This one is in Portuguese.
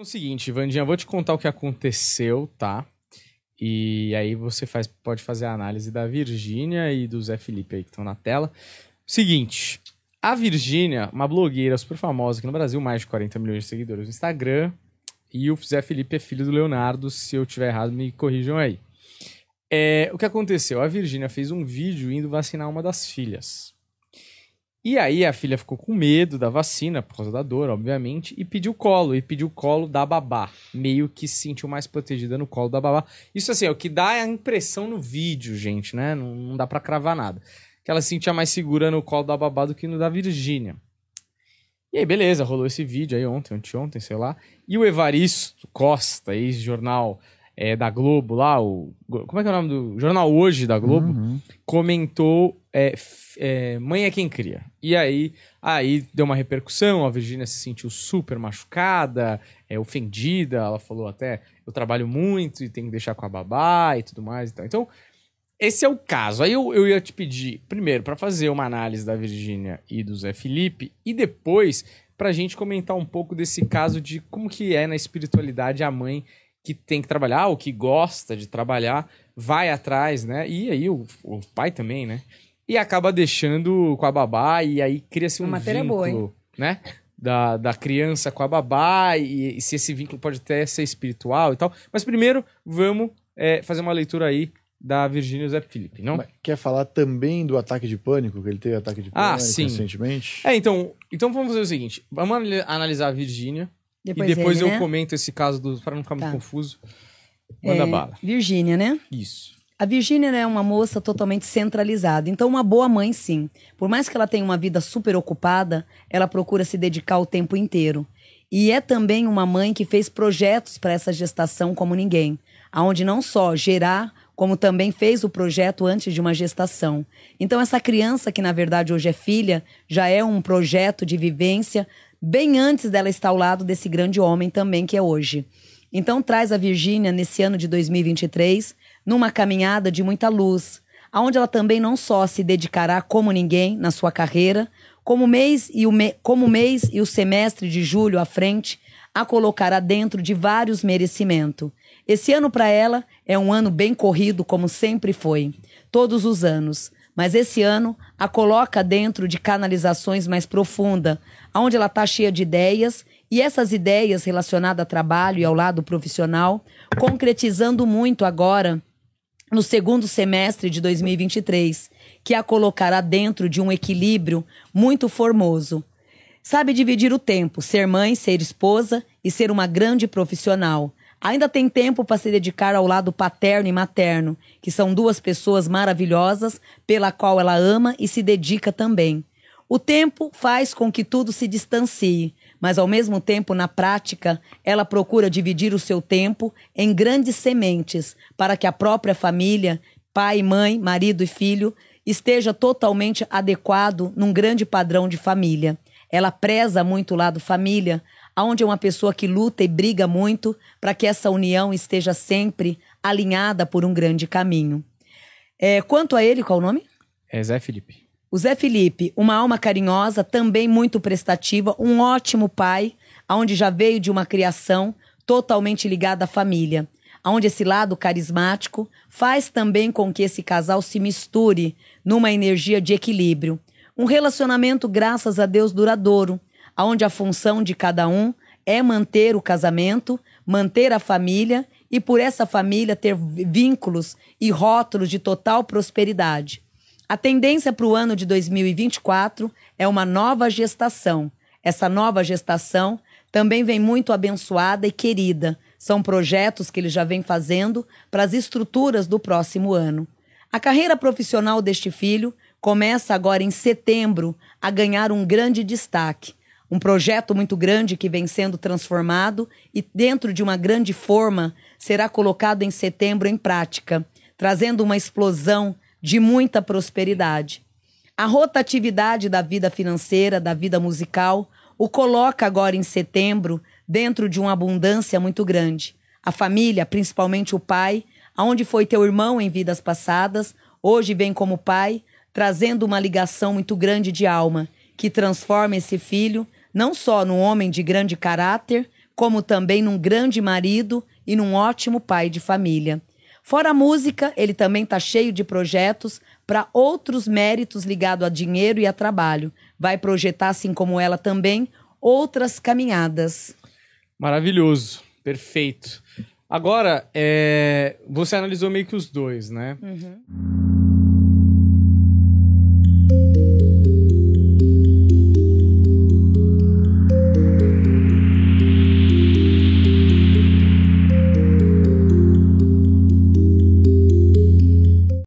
Então é o seguinte, Vandinha, vou te contar o que aconteceu, tá? E aí você faz, pode fazer a análise da Virgínia e do Zé Felipe aí que estão na tela. Seguinte, a Virgínia, uma blogueira super famosa aqui no Brasil, mais de 40 milhões de seguidores no Instagram, e o Zé Felipe é filho do Leonardo, se eu tiver errado me corrijam aí. É, o que aconteceu? A Virgínia fez um vídeo indo vacinar uma das filhas. E aí a filha ficou com medo da vacina, por causa da dor, obviamente, e pediu colo, e pediu colo da babá. Meio que se sentiu mais protegida no colo da babá. Isso assim, é o que dá a impressão no vídeo, gente, né? Não, não dá para cravar nada. Que ela se sentia mais segura no colo da babá do que no da Virgínia. E aí, beleza, rolou esse vídeo aí ontem, anteontem, sei lá. E o Evaristo Costa, ex-jornal é, da Globo lá, o, como é que é o nome do jornal Hoje da Globo, uhum. comentou é, é, Mãe é quem cria. E aí, aí deu uma repercussão, a Virginia se sentiu super machucada, é, ofendida, ela falou até, eu trabalho muito e tenho que deixar com a babá e tudo mais então Então, esse é o caso. Aí eu, eu ia te pedir, primeiro, para fazer uma análise da Virginia e do Zé Felipe, e depois pra gente comentar um pouco desse caso de como que é na espiritualidade a mãe que tem que trabalhar, ou que gosta de trabalhar, vai atrás, né? E aí o, o pai também, né? e acaba deixando com a babá e aí cria-se um é vínculo, boa, né? Da, da criança com a babá e, e, se esse vínculo pode até ser espiritual e tal. Mas primeiro, vamos é, fazer uma leitura aí da Virginia Zé Felipe, não? Mas quer falar também do ataque de pânico, que ele teve ataque de ah, pânico ah, sim. recentemente? É, então, então vamos fazer o seguinte, vamos analisar a Virginia e depois ele, eu né? comento esse caso para não ficar tá. muito confuso. Manda é, bala. Virgínia, né? Isso. A Virginia né, é uma moça totalmente centralizada, então uma boa mãe sim. Por mais que ela tenha uma vida super ocupada, ela procura se dedicar o tempo inteiro. E é também uma mãe que fez projetos para essa gestação como ninguém, aonde não só gerar, como também fez o projeto antes de uma gestação. Então essa criança que na verdade hoje é filha, já é um projeto de vivência bem antes dela estar ao lado desse grande homem também que é hoje. Então traz a Virgínia nesse ano de 2023 numa caminhada de muita luz, aonde ela também não só se dedicará como ninguém na sua carreira, como mês e o me... como mês e o semestre de julho à frente, a colocará dentro de vários merecimentos. Esse ano para ela é um ano bem corrido como sempre foi, todos os anos, mas esse ano a coloca dentro de canalizações mais profunda, aonde ela tá cheia de ideias e essas ideias relacionadas a trabalho e ao lado profissional, concretizando muito agora no segundo semestre de 2023, que é a colocará dentro de um equilíbrio muito formoso. Sabe dividir o tempo, ser mãe, ser esposa e ser uma grande profissional. Ainda tem tempo para se dedicar ao lado paterno e materno, que são duas pessoas maravilhosas, pela qual ela ama e se dedica também. O tempo faz com que tudo se distancie, mas ao mesmo tempo, na prática, ela procura dividir o seu tempo em grandes sementes para que a própria família, pai, mãe, marido e filho, esteja totalmente adequado num grande padrão de família. Ela preza muito o lado família, onde é uma pessoa que luta e briga muito para que essa união esteja sempre alinhada por um grande caminho. É, quanto a ele, qual o nome? É Zé Felipe. O Zé Felipe, uma alma carinhosa, também muito prestativa, um ótimo pai, aonde já veio de uma criação totalmente ligada à família, aonde esse lado carismático faz também com que esse casal se misture numa energia de equilíbrio. Um relacionamento, graças a Deus, duradouro, aonde a função de cada um é manter o casamento, manter a família e por essa família ter vínculos e rótulos de total prosperidade. A tendência para o ano de 2024 é uma nova gestação. Essa nova gestação também vem muito abençoada e querida. São projetos que ele já vem fazendo para as estruturas do próximo ano. A carreira profissional deste filho começa agora em setembro a ganhar um grande destaque. Um projeto muito grande que vem sendo transformado e, dentro de uma grande forma, será colocado em setembro em prática, trazendo uma explosão de muita prosperidade. A rotatividade da vida financeira, da vida musical, o coloca agora em setembro dentro de uma abundância muito grande. A família, principalmente o pai, aonde foi teu irmão em vidas passadas, hoje vem como pai, trazendo uma ligação muito grande de alma, que transforma esse filho não só num homem de grande caráter, como também num grande marido e num ótimo pai de família. Fora a música, ele também está cheio de projetos para outros méritos ligados a dinheiro e a trabalho. Vai projetar, assim como ela também, outras caminhadas. Maravilhoso, perfeito. Agora, é... você analisou meio que os dois, né? Uhum.